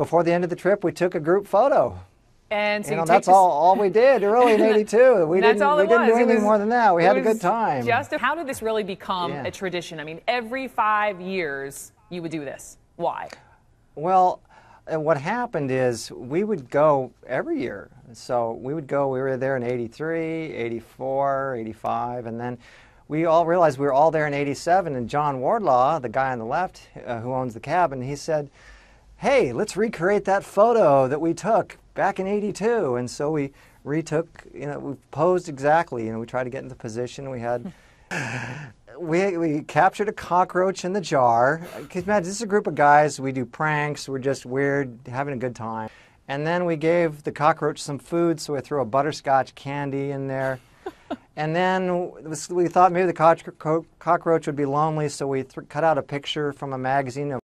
before the end of the trip, we took a group photo. And so you know, that's all, all we did really in 82. We didn't, we didn't do anything was, more than that. We had a good time. Just how did this really become yeah. a tradition? I mean, every five years you would do this. Why? Well, uh, what happened is we would go every year. So we would go, we were there in 83, 84, 85, and then we all realized we were all there in 87. And John Wardlaw, the guy on the left uh, who owns the cabin, he said, hey, let's recreate that photo that we took back in 82. And so we retook, you know, we posed exactly, and we tried to get into position. We had, we, we captured a cockroach in the jar. Because, imagine, this is a group of guys, we do pranks, we're just weird, having a good time. And then we gave the cockroach some food, so we threw a butterscotch candy in there. and then we thought maybe the cockroach would be lonely, so we cut out a picture from a magazine of